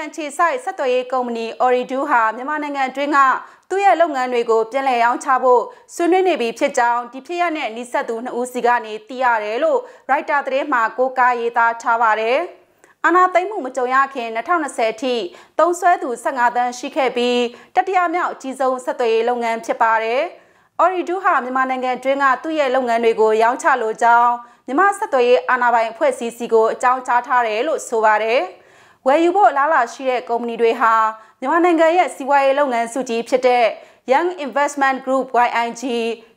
န်အခြေစိုက်ဆက်သွယ်ရေးကုမ္ပဏီ Oridu ဟာမြန်မာနိုင်ငံတွင်းကသူ့ရဲ့လုပ်ငန်းတွေကိုပြန်လည်ရောင်းချဖို့ဆွေးနွေးနေပြီဖြစ်ကြောင်းဒီဖြစ်ရတဲ့နှိဆက်သူနှစ်ဦးစီကနေသိရတယ်လို့ Reuters သတင်းမှာကိုကာရေးသားထားပါတယ်။အာနာသိမ့်မှုမကြုံရခင်2020အထိသုံးဆွဲသူ15သန်းရှိခဲ့ပြီးတတိယမြောက်အကြီးဆုံးဆက်သွယ်ရေးလုပ်ငန်းဖြစ်ပါတယ်။ Oridu ဟာမြန်မာနိုင်ငံတွင်းကသူ့ရဲ့လုပ်ငန်းတွေကိုရောင်းချလိုကြောင်းမြန်မာဆက်သွယ်ရေးအာဏာပိုင်အဖွဲ့အစည်းစီကိုအကြောင်းကြားထားတယ်လို့ဆိုပါတယ်။ဝယ်ယူဖို့အလားအလာရှိတဲ့ကုမ္ပဏီတွေဟာမြန်မာနိုင်ငံရဲ့စီးပွားရေးလုပ်ငန်းစုကြီးဖြစ်တဲ့ Young Investment Group YIG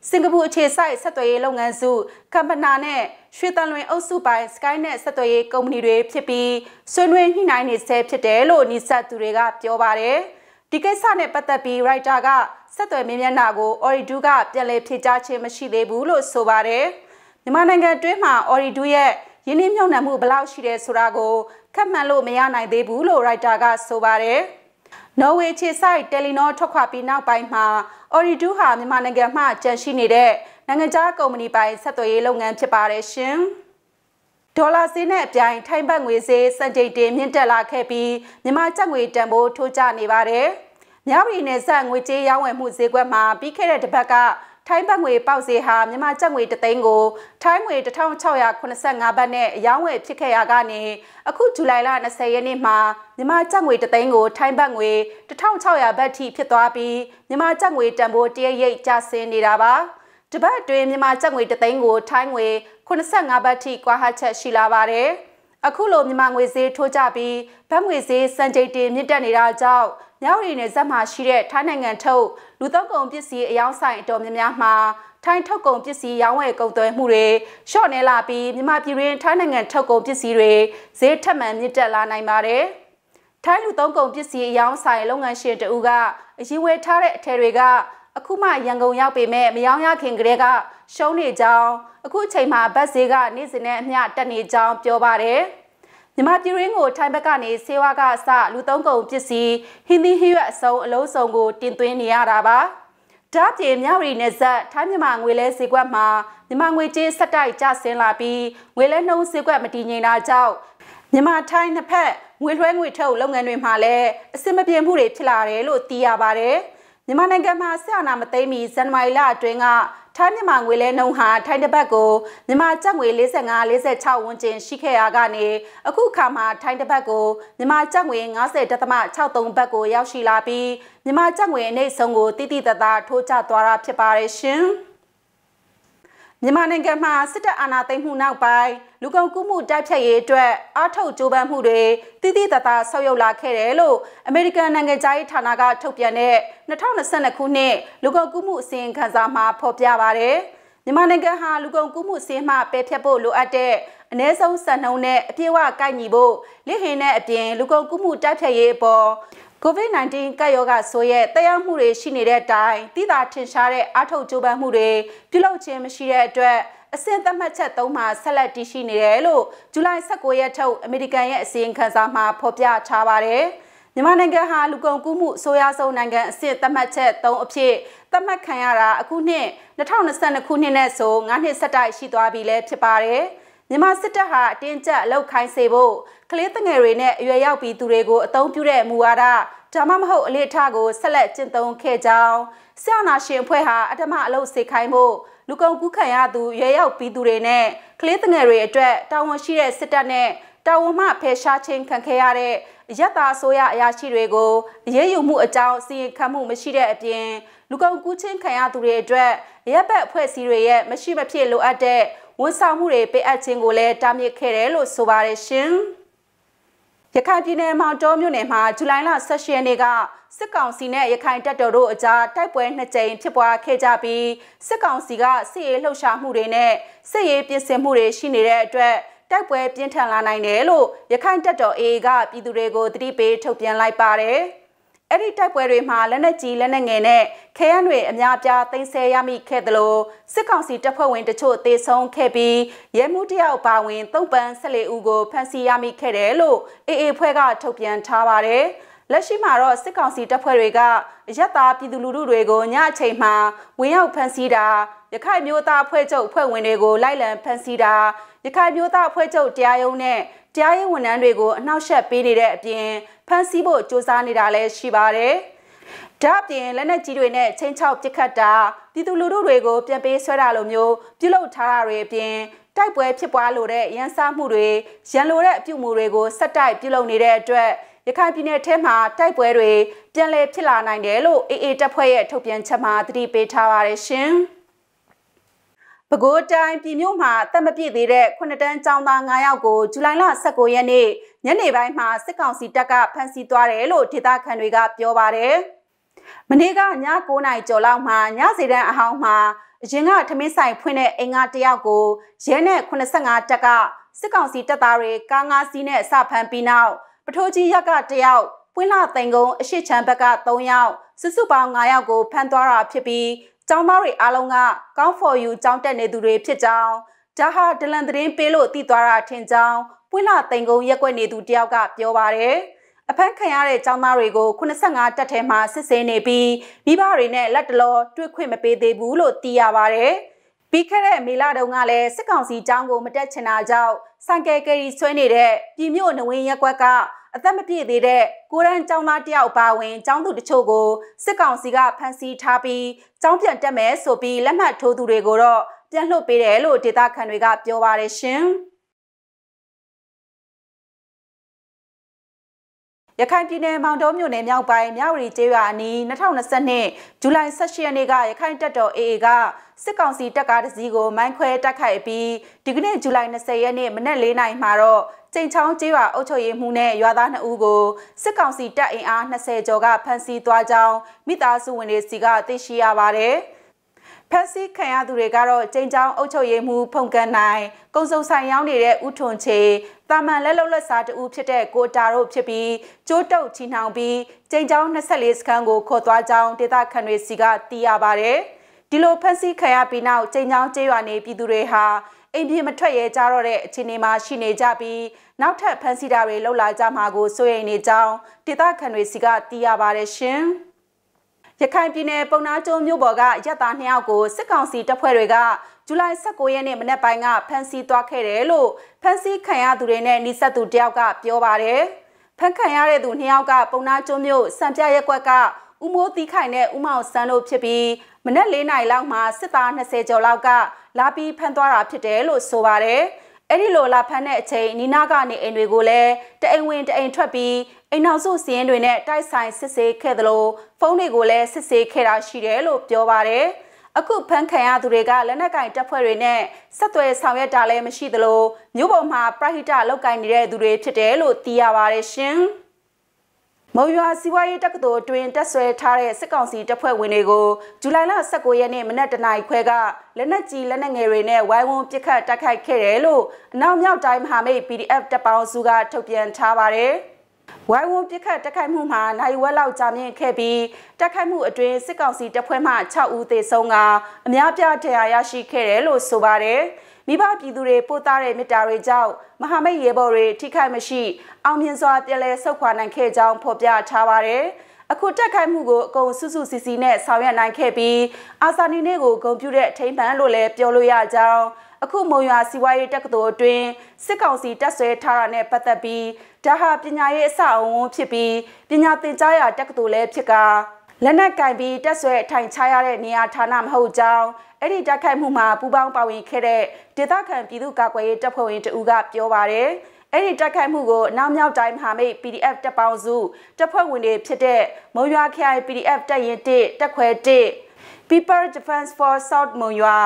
စင်ကာပူအခြေစိုက်ဆက်သွယ်ရေးလုပ်ငန်းစုကမ္ပဏာနဲ့ရွှေတန်လွင်အုပ်စုပိုင် Skynet ဆက်သွယ်ရေးကုမ္ပဏီတွေဖြစ်ပြီးဆွေးနွေးညှိနှိုင်းနေဆဲဖြစ်တယ်လို့နီဆက်သူတွေကပြောပါတယ်။ဒီကိစ္စနဲ့ပတ်သက်ပြီး writer ကဆက်သွယ်မေးမြန်းတာကို Oridu ကပြန်လည်ဖြေကြားခြင်းမရှိသေးဘူးလို့ဆိုပါတယ်။မြန်မာနိုင်ငံတွင်းမှာ Oridu ရဲ့ရင်းနှီးမြှုပ်နှံမှုဘလောက်ရှိတယ်ဆိုတာကိုခက်မှန်လို့မရနိုင်သေးဘူးလို့ရိုက်တာကဆိုပါတယ်။နော်ဝေခြေဆိုင်တယ်လီနောထွက်ခွာပြီးနောက်ပိုင်းမှာအော်ရီဒူဟာမြန်မာနိုင်ငံမှကြန့်ရှိနေတဲ့နိုင်ငံခြားကုမ္ပဏီပိုင်ဆက်သွယ်ရေးလုပ်ငန်းဖြစ်ပါတယ်ရှင်။ဒေါ်လာဈေးနဲ့အပြိုင်ထိုင်းဘတ်ငွေဈေးစံချိန်တင်မြင့်တက်လာခဲ့ပြီးမြန်မာကျပ်ငွေတန်ဖိုးထိုးကျနေပါတယ်။မြဝတီနယ်စပ်ငွေကြေးရောင်းဝယ်မှုဈေးကွက်မှာပြီးခဲ့တဲ့တစ်ပတ်ကထိုင်းဘတ်ငွေပေါက်ဈေးဟာမြန်မာကျပ်ငွေတသိန်းကိုထိုင်းငွေ1685ဘတ်နဲ့အယောင်းဝယ်ဖြစ်ခဲ့ရာကနေအခုဇူလိုင်လ20ရက်နေ့မှာမြန်မာကျပ်ငွေတသိန်းကိုထိုင်းဘတ်ငွေ1600ဘတ်ထိဖြစ်သွားပြီးမြန်မာကျပ်ငွေတန်ဖိုးတရရိပ်ကျဆင်းနေတာပါတပတ်အတွင်းမြန်မာကျပ်ငွေတသိန်းကိုထိုင်းငွ e85 ဘတ်ထိကွာဟချက်ရှိလာပါတယ်။အခုလိုမြန်မာငွေဈေးထိုးကျပြီးဗတ်ငွေဈေးစံချိန်တင်မြင့်တက်နေတာကြောင့်မြောက်ရီနယ်စပ်မှာရှိတဲ့ထိုင်းနိုင်ငံထုတ်လူသုံးကုန်ပစ္စည်းအယောင်းဆိုင်အတော်များများမှာထိုင်းထုတ်ကုန်ပစ္စည်းရောင်းဝယ်ကုန်သွယ်မှုတွေလျှော့နေလာပြီးမြန်မာပြည်တွင်ထိုင်းနိုင်ငံထုတ်ကုန်ပစ္စည်းတွေဈေးထက်မှန်မြင့်တက်လာနိုင်ပါတယ်။ထိုင်းလူသုံးကုန်ပစ္စည်းအယောင်းဆိုင်လုပ်ငန်းရှင်တဦးကအရင်ဝယ်ထားတဲ့အထည်တွေကအခုမှရန်ကုန်ရောက်ပေမဲ့မရောင်းရခင်ကတည်းကရှုံးနေကြောင်းအခုအချိန်မှာဘတ်ဈေးကနေ့စဉ်နဲ့အမျှတက်နေကြောင်းပြောပါတယ်မြန်မာပြည်ရင်းကိုထိုင်းဘက်ကနေဆေးဝါးကအစလူသုံးကုန်ပစ္စည်းဟင်းသီးဟင်းရွက်အစုံအလုံးစုံကို တင်သွင်းနေရတာပါဓာတ်ပြေမြရီနယ်ဆက်ထိုင်းမြန်မာငွေလဲဈေးကွက်မှာမြန်မာငွေကြေးဆက်တိုက်ကျဆင်းလာပြီးငွေလဲနှုန်းဈေးကွက်မတည်ငြိမ်တာကြောင့်မြန်မာထိုင်းနှစ်ဖက်ငွေလွှဲငွေထုတ်လုပ်ငန်းတွေမှာလည်းအဆင်မပြေမှုတွေဖြစ်လာတယ်လို့သိရပါတယ်။မြန်မာနိုင်ငံမှာဆက်အာဏာမသိမ်းမီဇန်နဝါရီလအတွင်းကထိုင်းမြန်မာငွေလဲနှုန်းဟာထိုင်းတစ်ပတ်ကိုမြန်မာကျပ်ငွေ55 46ဝန်းကျင်ရှိခဲ့ရာကနေအခုခါမှာထိုင်းတစ်ပတ်ကိုမြန်မာကျပ်ငွေ90.63ဘတ်ကိုရောက်ရှိလာပြီးမြန်မာကျပ်ငွေအနည်းဆုံးကိုတိတိတသားထိုးကျသွားတာဖြစ်ပါတယ်ရှင်။မြန်မာနိုင်ငံမှာစစ်တပ်အာဏာသိမ်းမှုနောက်ပိုင်းလူကုန်ကူးမှုတိုက်ဖျက်ရေးအတွက်အားထုတ်ကြိုးပမ်းမှုတွေတည်တည်တသာဆောက်ရုပ်လာခဲ့တယ်လို့အမေရိကန်နိုင်ငံသားရေးဌာနကထုတ်ပြန်တဲ့2022ခုနှစ်လူကုန်ကူးမှုအစီရင်ခံစာမှာဖော်ပြပါတယ်။မြန်မာနိုင်ငံဟာလူကုန်ကူးမှုစင်းမှပယ်ဖြတ်ဖို့လိုအပ်တဲ့အ ਨੇ ဆုံးစံနှုန်းနဲ့အပြည့်အဝကိုက်ညီဖို့လက်ဟင်နဲ့အပြင်လူကုန်ကူးမှုတိုက်ဖျက်ရေးအပေါ် COVID-19 ကပ်ရောဂါဆိုးရဲ့တည်ရောက်မှုတွေရှိနေတဲ့အတိုင်းတိသာထင်ရှားတဲ့အားထုတ်ကြိုးပမ်းမှုတွေပြုလုပ်ခြင်းမရှိတဲ့အတွက်အဆင့်သတ်မှတ်ချက်၃မှာဆက်လက်တည်ရှိနေတယ်လို့ဇူလိုင်19ရက်ထုတ်အမေရိကန်ရဲ့အစီရင်ခံစာမှာဖော်ပြထားပါတယ်။မြန်မာနိုင်ငံဟာလူကုန်ကူးမှုအစိုးရဆုံးနိုင်ငံအဆင့်သတ်မှတ်ချက်3အဖြစ်သတ်မှတ်ခံရတာအခုနှစ်2022ခုနှစ်နဲ့ဆို9နှစ်ဆက်တိုက်ရှိသွားပြီလည်းဖြစ်ပါတယ်။မြန်မာစစ်တပ်ဟာအတင်းကျပ်အလုပ်ခိုင်းစေဖို့ကလေးတငယ်တွေနဲ့အရွယ်ရောက်ပြီးသူတွေကိုအသုံးပြုတဲ့မူဝါဒဒါမှမဟုတ်အလေအထကိုဆက်လက်ကျင့်သုံးခဲ့ကြောင်းဆရာနာရှင်အဖွဲ့ဟာအဓမ္မအလုပ်စေခိုင်းဖို့လူကုန်ကူးခံရသူရဲရောက်ပြီးသူတွေနဲ့ကလေးငယ်တွေအတွက်တာဝန်ရှိတဲ့စစ်တပ်နဲ့တာဝန်မှဖယ်ရှားခြင်းခံခဲ့ရတဲ့ရက်သားအစိုးရအရာရှိတွေကိုရဲယူမှုအကြောင်းစီရင်ခံမှုမရှိတဲ့အပြင်လူကုန်ကူးခြင်းခံရသူတွေအတွက်ရက်ပတ်အဖွဲ့အစည်းတွေရဲ့မရှိမဖြစ်လိုအပ်တဲ့ဝန်ဆောင်မှုတွေပေးအပ်ခြင်းကိုလည်းတားမြစ်ခဲ့တယ်လို့ဆိုပါတယ်ရှင်။ရခိုင်ပြည်နယ်မောင်တောမြို့နယ်မှာဇူလိုင်လ16ရက်နေ့ကစစ်ကောင်စီနဲ့ရခိုင်တပ်တော်တို့အကြားတိုက်ပွဲနှစ်ကြိမ်ဖြစ်ပွားခဲ့ကြပြီးစစ်ကောင်စီကစစ်ရေးလှုပ်ရှားမှုတွေနဲ့စစ်ရေးပြင်ဆင်မှုတွေရှိနေတဲ့အတွက်တိုက်ပွဲပြင်းထန်လာနိုင်တယ်လို့ရခိုင်တပ်တော် AA ကပြည်သူတွေကိုသတိပေးထုတ်ပြန်လိုက်ပါတယ်။အဲ့ဒီတိုက်ပွဲတွေမှာလက်နက်ကြီးလက်နက်ငယ်နဲ့ခဲယမ်းတွေအများအပြားသိမ်းဆည်းရမိခဲ့သလိုစစ်ကောင်စီတပ်ဖွဲ့ဝင်တချို့သေဆုံးခဲ့ပြီးရဲမှုတယောက်ပါဝင်သုံ့ပန်း14ဦးကိုဖမ်းဆီးရမိခဲ့တယ်လို့ AA ဖွဲ့ကထုတ်ပြန်ထားပါတယ်။လက်ရှိမှာတော့စစ်ကောင်စီတပ်ဖွဲ့တွေကအရက်သားပြည်သူလူထုတွေကိုညအချိန်မှာဝင်ရောက်ဖမ်းဆီးတာရခိုင်မျိုးသားအဖွဲ့ချုပ်အဖွဲ့ဝင်တွေကိုလိုက်လံဖမ်းဆီးတာရခိုင်မျိုးသားအဖွဲ့ချုပ်တရားရုံးနဲ့တရားရေးဝန်ထမ်းတွေကိုအနှောက်အယှက်ပေးနေတဲ့အပြင်ဖမ်းဆီးဖို့ကြိုးစားနေတာလည်းရှိပါတယ်။ဒါ့အပြင်လက်နက်ကြီးတွေနဲ့ချင်းချောက်ပစ်ခတ်တာပြည်သူလူထုတွေကို ပြန်ပေးဆွဲတာလိုမျိုးပြုလုပ်ထားတာတွေအပြင်တိုက်ပွဲဖြစ်ပွားလိုတဲ့ရန်စမှုတွေရန်လိုတဲ့အပြုအမူတွေကိုဆက်တိုက်ပြုလုပ်နေတဲ့အတွက်ရခိုင်ပြည်နယ်ထဲမှာတိုက်ပွဲတွေပြန်လည်ဖြစ်လာနိုင်တယ်လို့အေအေတပ်ဖွဲ့ရဲ့ထုတ်ပြန်ချက်မှာသတိပေးထားပါတယ်ရှင်။ပဲခူးတိုင်းပြည်မြို့မှာတက်မပြည့်သေးတဲ့9တန်းចောင်းသား9ယောက်ကိုဇူလိုင်လ19ရက်နေ့ညနေပိုင်းမှာစစ်ကောင်စီတပ်ကဖမ်းဆီးသွားတယ်လို့ဒေသခံတွေကပြောပါတယ်။မနေ့ကည9နာရီကျော်လောက်မှာညစီတန်းအဟောင်းမှာအရင်ကထမင်းဆိုင်ဖွင့်တဲ့အင်္ဂါတယောက်ကိုရဲနဲ့85တက်ကစစ်ကောင်စီတပ်သားတွေကားငါးစီးနဲ့စဖမ်းပြီးနောက်ပထိုးကြီးရက်ကတယောက်ပွင့်လှသိန်ကုန်းအရှိချမ်းဘက်က3ယောက်စုစုပေါင်း9ယောက်ကိုဖမ်းသွားတာဖြစ်ပြီးကျောင်းသားတွေအားလုံးက Count for you ကျောင်းတက်နေသူတွေဖြစ်ကြောင်းဒါဟာဒလန်သတင်းပေးလို့သိသွားတာထင်ကြောင်းပွင့်လာတိန်ကုန်းရက်ွက်နေသူတယောက်က ပြောပါတယ်။အဖမ်းခံရတဲ့ကျောင်းသားတွေကို85တက်ထဲမှာစစ်ဆေးနေပြီးမိဘတွေနဲ့လက်တလော တွေ့ခွင့်မပေးသေးဘူးလို့သိရပါတယ်။ပြီးခဲ့တဲ့မေလတုန်းကလည်းစစ်ကောင်စီကျောင်းကို မတက်ချင်တာကြောင့်စံကယ်ကယ်ရီဆွဲနေတဲ့ပြည်မြို့နဝင်းရက်ွက်ကအသက်မပြည့်သေးတဲ့ကိုရန်ကျောင်းသားတယောက်ပါဝင်ကျောင်းသူတချို့ကိုစစ်ကောင်စီကဖမ်းဆီးထားပြီးကျောင်းပြန်တက်မယ်ဆိုပြီးလက်မှတ်ထိုးသူတွေကိုတော့ပြန်လွှတ်ပေးတယ်လို့ဒေသခံတွေကပြောပါတယ်ရှင်။ရခိုင်ပြည်နယ်မောင်တုံးမြို့နယ်မြောက်ပိုင်းမြဝတီကျေးရွာအနီး2022ဇူလိုင်17ရက်နေ့ကရခိုင်တပ်တော် AA ကစစ်ကောင်စီတပ်ကားတစ်စီးကိုမိုင်းခွဲတိုက်ခိုက်ပြီးဒီကနေ့ဇူလိုင်20ရက်နေ့မနက်၄နာရီမှာတော့ချိန်ချောင်းကျေးရွာအုပ်ချုပ်ရေးမှူးနဲ့ရွာသား2ဦးကိုစစ်ကောင်စီတပ်အင်အား20ကျော်ကဖမ်းဆီးသွားကြောင်းမိသားစုဝင်တွေစီကသိရှိရပါတယ်။ဖက်စီခံရသူတွေကတော့ကျိန်ချောင်းအုပ်ချုပ်ရေးမှူးဖုန်ကန်နိုင်ကုံစုံဆိုင်ရောက်နေတဲ့ဥထွန်ချေတာမန်လက်လုံလက်စားတူဖြစ်တဲ့ကိုတာတို့ဖြစ်ပြီးကျိုးတုတ်ချီနှောင်ပြီးကျိန်ချောင်း24စခန်းကိုခေါ်သွားကြောင်းဒေသခံတွေစီကသိရပါတယ်။ဒီလိုဖမ်းဆီးခံရပြီးနောက်ချိန်ချောင်းကျေးရွာနေပြည်သူတွေဟာအိမ်ပြေမထွက်ရဲကြတော့တဲ့အခြေအနေမှာရှိနေကြပြီးနောက်ထပ်ဖမ်းဆီးတာတွေလှုပ်လာကြမှာကိုစိုးရိမ်နေကြောင်းဒေသခံတွေစီကသိရပါတယ်ရှင်။ရခိုင်ပြည်နယ်ပုံနာကျုံမြို့ပေါ်ကရက်သားနှစ်ယောက်ကိုစစ်ကောင်စီတပ်ဖွဲ့တွေကဇူလိုင်16ရက်နေ့မနက်ပိုင်းကဖမ်းဆီးသွားခဲ့တယ်လို့ဖမ်းဆီးခံရသူတွေနဲ့နှိစက်သူတယောက်ကပြောပါတယ်။ဖမ်းခံရတဲ့သူနှစ်ယောက်ကပုံနာကျုံမြို့စံပြရက်ကွက်ကဥမိုးတီးခိုင်နဲ့ဥမောင်စန်းတို့ဖြစ်ပြီးမနက်၄နာရီလောက်မှာစစ်သား20ကျော်လောက်ကလာပြီးဖမ်းသွားတာဖြစ်တယ်လို့ဆိုပါတယ်။အဲ့ဒီလိုလာဖမ်းတဲ့အချိန်နီနာကနေအိမ်တွေကိုလည်းတအိမ်ဝင်တအိမ်ထွက်ပြီးအိမ်နောက်စုစည်ရင်တွေနဲ့တိုက်ဆိုင်စစ်ဆေးခဲ့သလိုဖုန်းတွေကိုလည်းစစ်ဆေးခဲ့တာရှိတယ်လို့ပြောပါတယ်။အခုဖန်ခံရသူတွေကလက်နက်ကင်တပ်ဖွဲ့တွေနဲ့ဆက်သွယ်ဆောင်ရွက်တာလည်းမရှိသလိုမြို့ပေါ်မှာပရဟိတလုပ်ကိုင်နေတဲ့သူတွေဖြစ်တယ်လို့သိရပါတယ်ရှင်။မုံရွာစီးပွားရေးတက္ကသိုလ်အတွင်းတက်ဆွဲထားတဲ့စစ်ကောင်စီတပ်ဖွဲ့ဝင်တွေကိုဇူလိုင်လ19ရက်နေ့မနက်တနားခွဲကလက်နက်ကြီးလက်နက်ငယ်တွေနဲ့ဝိုင်းဝန်းပစ်ခတ်တိုက်ခိုက်ခဲ့တယ်လို့အနောက်မြောက်တိုင်းမဟာမိတ် PDF တပ်ပေါင်းစုကထုတ်ပြန်ထားပါတယ်။ဝိုင်းဝန်းပစ်ခတ်တိုက်ခိုက်မှုမှာနိုင်ဝက်လောက်ကြာမြင့်ခဲ့ပြီးတိုက်ခိုက်မှုအတွင်းစစ်ကောင်စီတပ်ဖွဲ့မှ6ဦးသေဆုံးကအများပြားဒဏ်ရာရရှိခဲ့တယ်လို့ဆိုပါတယ်။မိဘပြည်သူတွေပို့သားတဲ့မေတ္တာတွေကြောင့်မဟာမိတ်ရေဘော်တွေထိခိုက်မရှိအောင်မြင်စွာပြည်လဲဆုတ်ခွာနိုင်ခဲ့ကြောင်းဖော်ပြထားပါတယ်။အခုတက်ခိုက်မှုကိုအကုန်စုစုစီစီနဲ့ဆောင်ရွက်နိုင်ခဲ့ပြီးအာဇာနည်နေ့ကိုဂုဏ်ပြုတဲ့အထိမ်းပန်းလို့လည်းပြောလို့ရကြောင်းအခုမုံရွာစီဝါရေးတက္ကသိုလ်အတွင်းစစ်ကောင်စီတပ်ဆွဲထားတာနဲ့ပတ်သက်ပြီးဒါဟာပညာရေးအဆောက်အုံဖြစ်ပြီးပညာသင်ကြားရာတက္ကသိုလ်လည်းဖြစ်ကာလက်နက်ကင်ပြီးတက်ဆွဲထိုင်ချရတဲ့နေရာဌာနမဟုတ်ကြောင်းအဲ့ဒီတိုက်ခိုက်မှုမှာပူးပေါင်းပါဝင်ခဲ့တဲ့ဒေသခံပြည်သူ့ကာကွယ်ရေးတပ်ဖွဲ့ဝင်တဦးကပြောပါရယ်အဲ့ဒီတိုက်ခိုက်မှုကိုအနောက်မြောက်တိုင်းမဟာမိတ် PDF တပ်ပေါင်းစုတပ်ဖွဲ့ဝင်တွေဖြစ်တဲ့မုံရွာခရိုင် PDF တပ်ရင်1တပ်ခွဲ1 People Defense for South မုံရွာ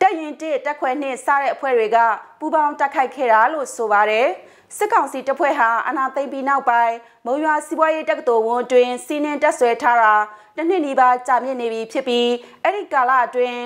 တပ်ရင်1တပ်ခွဲ2စတဲ့အဖွဲ့တွေကပူးပေါင်းတိုက်ခိုက်ခဲ့တာလို့ဆိုပါတယ်စစ်ကောင်စီတပ်ဖွဲ့ဟာအနာသိမ့်ပြီးနောက်ပိုင်းမုံရွာစီးပွားရေးတက္ကသိုလ်ဝန်တွင်စီးနှင်းတက်ဆွဲထားတာတစ်နှစ်နီးပါးကြာမြင့်နေပြီဖြစ်ပြီးအဲ့ဒီကာလအတွင်း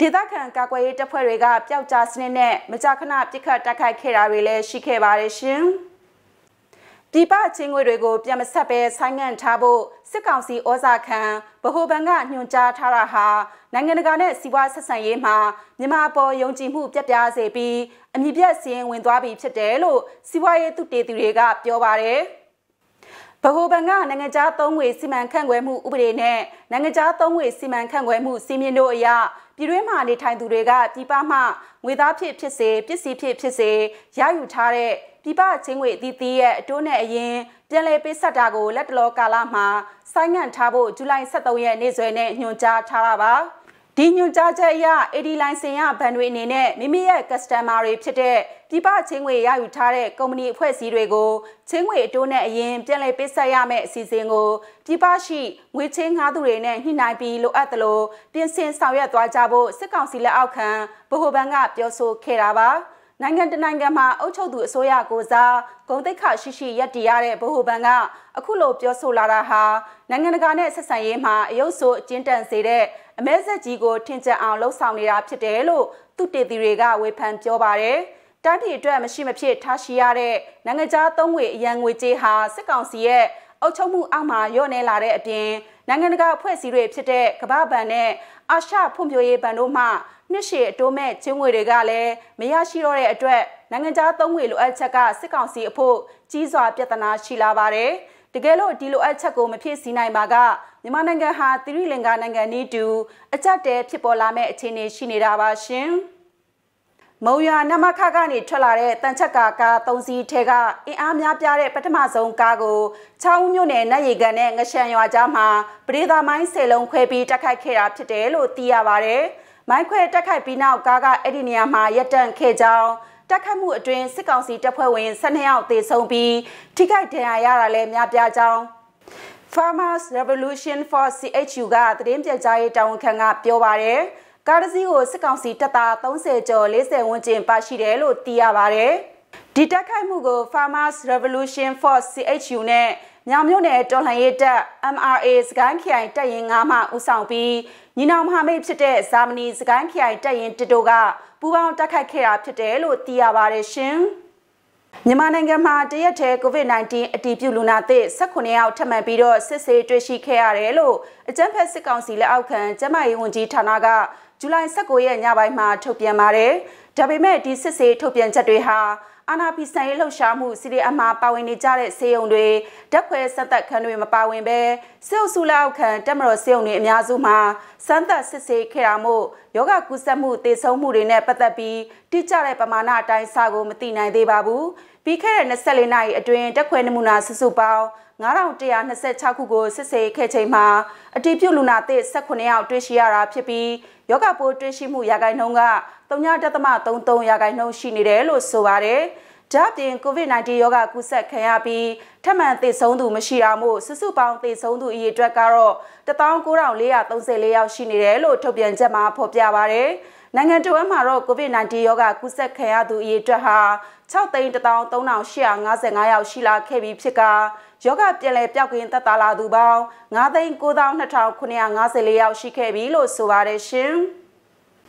ဒေသခံကာကွယ်ရေးတပ်ဖွဲ့တွေကပျောက်ကြားစနစ်နဲ့မကြာခဏပြစ်ခတ်တိုက်ခိုက်ခဲ့တာတွေလည်းရှိခဲ့ပါတယ်ရှင်။ပြည်ပချင်းငွေတွေကိုပြန်မဆက်ပဲဆိုင်းငံ့ထားဖို့စစ်ကောင်စီဩဇာခံဗဟိုဘဏ်ကညွှန်ကြားထားတာဟာနိုင်ငံတကာနဲ့စီးပွားဆက်ဆံရေးမှာမြန်မာပေါ်ယုံကြည်မှုပြတ်ပြားစေပြီးအမြင့်ပြတ်စည်းဝင်သွားပြီ ဖြစ်တယ်လို့စီးပွားရေးသုတေသီတွေကပြောပါတယ်။ဗဟိုဘဏ်ကနိုင်ငံခြားသုံးငွေစီမံခန့်ခွဲမှုဥပဒေနဲ့နိုင်ငံခြားသုံးငွေစီမံခန့်ခွဲမှုစီမင်းတို့အရပြည်တွင်းမှာနေထိုင်သူတွေကပြည်ပမှငွေသားဖြစ်ဖြစ်စေပစ္စည်းဖြစ်ဖြစ်စေရယူထားတဲ့ပြည်ပချင်းငွေအသီးသီးရဲ့အတိုးနဲ့အရင်ပြန်လည်ပေးဆက်တာကိုလက်တလောကာလမှာဆိုင်းငံ့ထားဖို့ဇူလိုင်23ရက်နေ့စွဲနဲ့ညွှန်ကြားထားတာပါ။ဒီညွှန်ကြားချက်အရ AD line စင်ရဘဏ်တွေအနေနဲ့မိမိရဲ့ customer တွေဖြစ်တဲ့ပြည်ပချင်းငွေရယူထားတဲ့ကုမ္ပဏီအဖွဲ့အစည်းတွေကိုချင်းငွေအတိုးနဲ့အရင်ပြန်လည်ပေးဆက်ရမယ့်အစီအစဉ်ကိုပြည်ပရှိငွေချင်းငါးသူတွေနဲ့ညှိနှိုင်းပြီးလိုအပ်သလိုပြင်ဆင်ဆောင်ရွက်သွားကြဖို့စစ်ကောင်စီလက်အောက်ခံဗဟိုဘဏ်ကပြောဆိုခဲ့တာပါ။နိုင်ငံတနိုင်ငံမှာအုပ်ချုပ်သူအစိုးရကိုစားဂုံတိတ်ခရှိရှိရပ်တည်ရတဲ့ဗဟိုဘဏ်ကအခုလိုပြောဆိုလာတာဟာနိုင်ငံတကာနဲ့ဆက်ဆံရေးမှာအယုတ်ဆိုးအကျဉ်းတန်စေတဲ့အမဲဆက်ကြီးကိုထင်ကျပ်အောင်လှုပ်ဆောင်နေတာဖြစ်တယ်လို့သူတေသီတွေကဝေဖန်ပြောပါတယ်။တိုင်းပြည်အတွက်မရှိမဖြစ် ထားရှိရတဲ့နိုင်ငံခြားသုံးငွေအရန်ငွေကြေးဟာစစ်ကောင်စီရဲ့အုပ်ချုပ်မှုအောက်မှာညှော့နေလာတဲ့အပြင်နိုင်ငံတကာအဖွဲ့အစည်းတွေဖြစ်တဲ့ကမ္ဘာ့ဘဏ်နဲ့အာရှဖွံ့ဖြိုးရေးဘဏ်တို့မှနှစ်ရှည်အတိုးမဲ့ချင်းငွေတွေကလည်းမရရှိတော့တဲ့အတွက်နိုင်ငံခြားသုံးငွေလိုအပ်ချက်ကစစ်ကောင်စီအဖို့ကြီးစွာပြဿနာရှိလာပါတယ်။တကယ်လို့ဒီလိုအပ်ချက်ကိုမဖြစ်စည်းနိုင်ပါကမြန်မာနိုင်ငံဟာသီရိလင်္ကာနိုင်ငံနည်းတူအကြက်တဲဖြစ်ပေါ်လာမဲ့အခြေအနေရှိနေတာပါရှင်မုံရနမခကနေထွက်လာတဲ့တန်ချက်ကာကား၃စီးထဲကအင်အားများပြားတဲ့ပထမဆုံးကားကိုချောင်းမြို့နယ်နတ်ရီကန်နဲ့ငရှံရွာကြားမှာပရိသာမိုင်း၁၀လုံးခွဲပြီးတိုက်ခိုက်ခဲ့တာဖြစ်တယ်လို့သိရပါဗျ။မိုင်းခွဲတိုက်ခိုက်ပြီးနောက်ကားကအဲ့ဒီနေရာမှာရပ်တန့်ခဲ့ကြောင်းတက်ခတ်မှုအတွင်းစစ်ကောင်စီတပ်ဖွဲ့ဝင်12ယောက်သေဆုံးပြီးထိခိုက်ဒဏ်ရာရတာလည်းများပြားကြောင်း Farmers Revolution for CHU ကသတင်းပြကြားရေးတာဝန်ခံကပြောပါရယ်ကားတစ်စီးကိုစစ်ကောင်စီတပ်သား30ကျော်40ဝန်းကျင်ပါရှိတယ်လို့သိရပါရယ်ဒီတက်ခိုက်မှုကို Farmers Revolution for CHU နဲ့မြောင်မြို့နယ်တော်လှန်ရေးတပ် MRA စကိုင်းခိုင်တပ်ရင်း9မှဦးဆောင်ပြီးညီနောင်မဟာမိတ်ဖြစ်တဲ့ဇာမနီစကိုင်းခိုင်တပ်ရင်းတတိုကပူးပေါင်းတိုက်ခိုက်ခဲ့တာဖြစ်တယ်လို့သိရပါတယ်ရှင်။မြန်မာနိုင်ငံမှာတရက်ထဲ COVID-19 အတည်ပြုလူနာသစ်18ယောက်ထပ်မံပြီးတော့စစ်ဆေးတွေ့ရှိခဲ့ရတယ်လို့အကြံဖက်စစ်ကောင်စီလက်အောက်ခံကျန်းမာရေးဝန်ကြီးဌာနကဇူလိုင်19ရက်ညပိုင်းမှာထုတ်ပြန်ပါတယ်။ဒါပေမဲ့ဒီစစ်ဆေးထုတ်ပြန်ချက်တွေဟာအာနာပီဆန်ရေးလှုပ်ရှားမှုစီရီအမှာပါဝင်နေကြတဲ့စေယုံတွေဓာတ်ခွဲစက်သက်ခန်းတွေမပါဝင်ပဲစေုပ်စုလောက်ခံတက်မတော်စေယုံတွေအများစုမှာစမ်းသက်စစ်ဆေးခဲ့တာမို့ယောဂကူးစက်မှုတည်ဆုံမှုတွေနဲ့ပတ်သက်ပြီးတိကျတဲ့ပမာဏအတိုင်းစာကိုမသိနိုင်သေးပါဘူးပြီးခဲ့တဲ့24နာရီအတွင်းဓာတ်ခွဲနမူနာစုစုပေါင်း9126ခုကိုစစ်ဆေးခဲ့ချိန်မှာအတည်ပြုလူနာသစ်18ယောက်တွေ့ရှိရတာဖြစ်ပြီးယောဂပိုးတွေ့ရှိမှုရာခိုင်နှုန်းက3.33ရာခိုင်နှုန်းရှိနေတယ်လို့ဆိုပါတယ်။ဒါ့အပြင် COVID-19 ရောဂါကူးစက်ခံရပြီးထပ်မံသေဆုံးသူမရှိတာမို့စုစုပေါင်းသေဆုံးသူအရေအတွက်ကတော့19434ယောက်ရှိနေတယ်လို့ထုတ်ပြန်ချက်မှာဖော်ပြပါရတယ်။နိုင်ငံတော်မှာတော့ COVID-19 ရောဂါကူးစက်ခံရသူအရေအတွက်ဟာ6,355ယောက်ရှိလာခဲ့ပြီးဖြစ်ကာယောဂပြည်လဲပျောက်ကင်းသက်သာလာသူပေါင်း9,954ယောက်ရှိခဲ့ပြီလို့ဆိုပါတယ်ရှင်။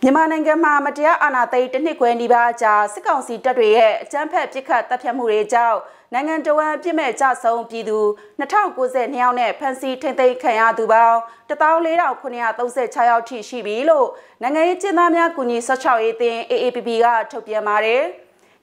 မြန်မာနိုင်ငံမှာမတရားအာဏာသိမ်းတစ်နှစ်ခွဲနီးပါးကြာစစ်ကောင်စီတပ်တွေရဲ့အကြမ်းဖက်ပစ်ခတ်တပ်ဖြတ်မှုတွေကြောင့်နိုင်ငံတော်ဝန်ပြစ်မဲ့ကြဆုံးပြည်သူ2092ယောက်နဲ့ဖမ်းဆီးထိန်းသိမ်းခံရသူပေါင်း14936ယောက်ထိရှိပြီလို့နိုင်ငံရေးကျင်းသားများကူညီ16ရေးအသင်း AAPP ကထုတ်ပြန်ပါတယ်။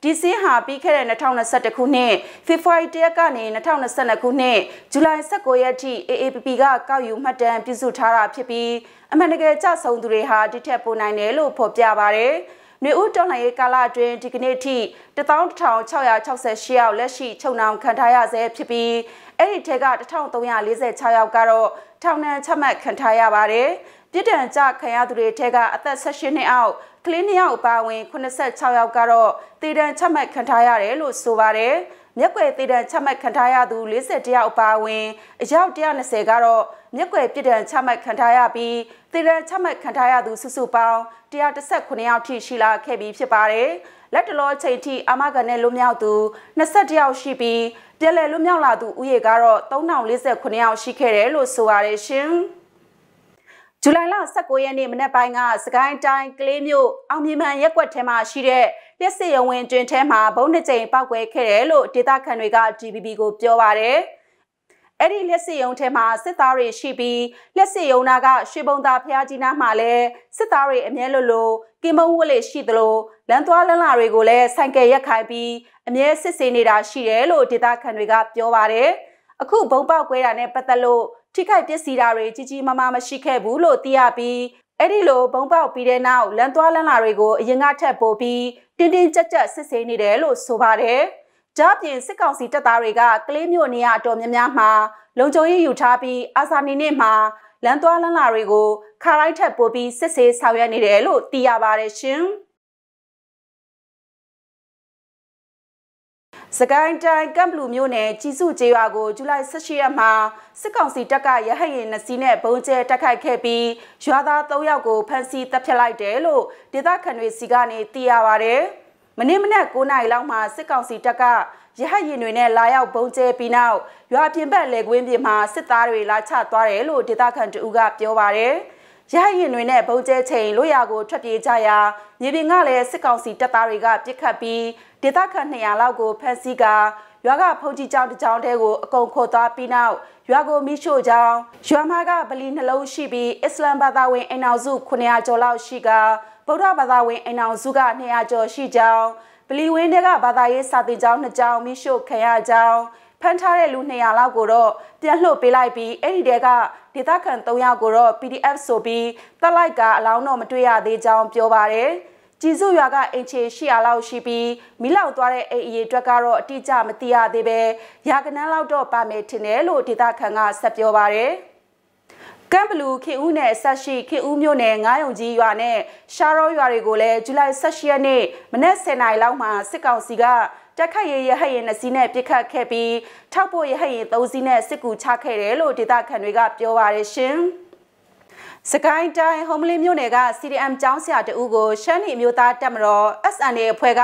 ဒီစင်းဟာပြီးခဲ့တဲ့2021ခုနှစ်ဖေဖော်ဝါရီ1ရက်ကနေ2022ခုနှစ်ဇူလိုင်19ရက်ထိ AAPP ကကောက်ယူမှတ်တမ်းပြုစုထားတာဖြစ်ပြီးအမှန်တကယ်ကြဆုံသူတွေဟာဒီထက်ပိုနိုင်တယ်လို့ဖော်ပြပါရယ်။နေဦးတော်လှန်ရေးကာလအတွင်းဒီကနေ့ထိ11668ယောက်လက်ရှိချုပ်နှောင်ခံထားရဆဲဖြစ်ပြီးအဲ့ဒီထက်က1346ယောက်ကတော့ထောင်ဒဏ်ချမှတ်ခံထားရပါတယ်။ပြည်တံကြခံရသူတွေထဲကအသက်16နှစ်အောက်ကလေးနှစ်ယောက်အပါအဝင်86ယောက်ကတော့တည်တံ့ချမှတ်ခံထားရတယ်လို့ဆိုပါတယ်။မြက်ွယ်တည်တံ့ချမှတ်ခံထားရသူ41ယောက်အပါအဝင်အယောက်120ကတော့မြက်ွယ်ပြည်တံ့ချမှတ်ခံထားရပြီးတည်တံ့ချမှတ်ခံထားရသူစုစုပေါင်း119ယောက်ထိရှိလာခဲ့ပြီးဖြစ်ပါတယ်။လက်တလောချိန်ထိအာမခံနဲ့လွမြောက်သူ21ယောက်ရှိပြီးပြည်လဲလွမြောက်လာသူဦးရေကတော့3049ယောက်ရှိခဲ့တယ်လို့ဆိုပါတယ်ရှင်။ဇူလိုင်လ16ရက်နေ့မနက်ပိုင်းကစကိုင်းတိုင်းကလေးမြို့အောင်မြေမှန်ရက်ွက်ထဲမှာရှိတဲ့လျှက်စစ်ရုံဝင်တွင်ထဲမှာဘုံနှစ်ကြိမ်ပောက်ကွဲခဲ့တယ်လို့ဒေသခံတွေက DBB ကိုပြောပါရတယ်။အဲ့ဒီလျှက်စစ်ရုံထဲမှာစစ်သားတွေရှိပြီးလျှက်စစ်ရုံနာကရွှေဘုံသာဖျားကြီးနားမှာလည်းစစ်သားတွေအမြဲလိုလိုကင်မုံဝတ်လေရှိသလိုလမ်းသွားလမ်းလာတွေကိုလည်းဆိုင်ကယ်ရက်ခိုင်ပြီးအမြဲစစ်ဆေးနေတာရှိတယ်လို့ဒေသခံတွေကပြောပါရတယ်။အခုဘုံပေါက်ကွဲတာနဲ့ပတ်သက်လို့ထိခိုက်ပျက်စီးတာတွေကြီးကြီးမားမားမရှိခဲ့ဘူးလို့သိရပြီးအဲ့ဒီလိုဘုံပေါက်ပြီးတဲ့နောက်လမ်းသွားလမ်းလာတွေကိုအရင်ကထက်ပိုပြီးတင်းတင်းကြပ်ကြပ်စစ်ဆေးနေတယ်လို့ဆိုပါတယ်။ကြားပြင်စစ်ကောင်စီတပ်သားတွေကကလေးမျိုးနေရအတော်များများမှာလုံခြုံရေးယူထားပြီးအာဇာနည်နေ့မှာလမ်းသွားလမ်းလာတွေကိုခါတိုင်းထက်ပိုပြီးစစ်ဆေးဆောင်ရွက်နေတယ်လို့သိရပါတယ်ရှင်။စကိုင်းတိုင်းကမ်ဘလူမြို့နယ်ကြီးစုကျေးရွာကိုဇူလိုင်18ရက်မှာစစ်ကောင်စီတပ်ကရဟရင်နစီနဲ့ဘုံကျဲတိုက်ခိုက်ခဲ့ပြီးရွာသား3ယောက်ကိုဖမ်းဆီးတပ်ဖြတ်လိုက်တယ်လို့ဒေသခံတွေစီကနေသိရပါတယ်။မနေ့မနက်9နာရီလောက်မှာစစ်ကောင်စီတပ်ကရဟရင်တွေနဲ့လာရောက်ဘုံကျဲပြီးနောက်ရွာပြင်ဘက်လယ်ကွင်းပြင်မှာစစ်သားတွေလာချသွားတယ်လို့ဒေသခံတအူးကပြောပါတယ်။ရဟရင်တွေနဲ့ဗုံးကျဲချိန်လို့ရကိုထွက်ပြေးကြရာမြေပြင်ကလည်းစစ်ကောင်စီတပ်သားတွေကပြစ်ခတ်ပြီးဒေသခံ200လောက်ကိုဖမ်းဆီးကာရွာကဖုန်ကြီးကျောင်းတစ်ကျောင်းတဲကိုအကုန်ခေါ်သွားပြီးနောက်ရွာကိုမိရှို့ကြောင်းရွာမှာကဗလီနှလုံးရှိပြီးအစ္စလမ်ဘာသာဝင်အိမ်အောင်စု900ကျော်လောက်ရှိကာဗုဒ္ဓဘာသာဝင်အိမ်အောင်စုက200ကျော်ရှိကြောင်းဗလီဝင်းတဲကဘာသာရေးစာသင်ကျောင်း2ကျောင်းမိရှို့ခံရကြောင်းဖမ်းထားတဲ့လူ200လောက်ကိုတော့ပြန်လွှတ်ပေးလိုက်ပြီးအဲ့ဒီတဲကဒေသခံ၃ယောက်ကိုတော့ PDF ဆိုပြီးတက်လိုက်ကအလောင်းတော့မတွေ့ရသေးကြောင်းပြောပါတယ်ကြည်စုရွာကအင်ချေရှိအားလောက်ရှိပြီးမိလောက်သွားတဲ့အိမ်အရေအတွက်ကတော့အတိအကျမသိရသေးပဲရာကနန်းလောက်တော့ပါမယ်ထင်တယ်လို့ဒေသခံကဆက်ပြောပါတယ်ကမ်ဘလူခင်ဦးနယ်ဆက်ရှိခင်ဦးမြို့နယ်ငားယုံကြီးရွာနဲ့ရှားရောရွာတွေကိုလည်းဇူလိုင်16ရက်နေ့မနက်10:00နာရီလောက်မှာစစ်ကောင်စီကတက်ခတ်ရရဟရင်နှစ်စီးနဲ့ပြစ်ခတ်ခဲ့ပြီးထောက်ပို့ရဟရင်သုံးစီးနဲ့စစ်ကူချခဲ့တယ်လို့ဒေသခံတွေကပြောပါတယ်ရှင်စကိုင်းတိုင်းဟ ோம் လင်းမြို့နယ်က CDM ကျောင်းဆရာတဦးကိုရှမ်းပြည်အမျိုးသားတပ်မတော် SNA အဖွဲ့က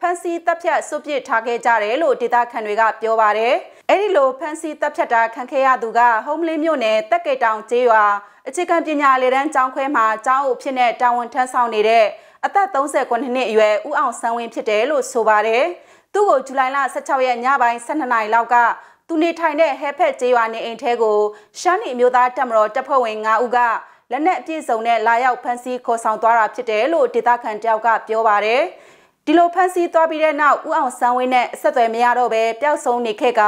ဖန်စီတပ်ဖြတ်ဆွပြစ်ထားခဲ့ကြတယ်လို့ဒေသခံတွေကပြောပါတယ်။အဲဒီလိုဖန်စီတပ်ဖြတ်တာခံခဲ့ရသူကဟ ோம் လင်းမြို့နယ်တက်ကေတောင်ကျေးရွာအခြေခံပညာလေတန်းကျောင်းခွဲမှာကျောင်းအုပ်ဖြစ်တဲ့တာဝန်ထမ်းဆောင်နေတဲ့အသက်39နှစ်အရွယ်ဦးအောင်ဆန်းဝင်းဖြစ်တယ်လို့ဆိုပါတယ်။သူ့ကိုဇူလိုင်လ16ရက်ညပိုင်း12နာရီလောက်ကသူနေထိုင်တဲ့ဟဲဖက်ကျေးရွာနေအိမ်ထဲကိုရှမ်းပြည်အမျိုးသားတပ်မတော်တပ်ဖွဲ့ဝင်9ဦးကလက်နက်အပြည့်စုံနဲ့လာရောက်ဖမ်းဆီးခေါ်ဆောင်သွားတာဖြစ်တယ်လို့ဒေသခံတယောက်ကပြောပါတယ်။ဒီလိုဖမ်းဆီးသွားပြီးတဲ့နောက်ဦးအောင်ဆန်းဝင်းနဲ့အဆက်အသွယ်မရတော့ဘဲပျောက်ဆုံးနေခဲ့က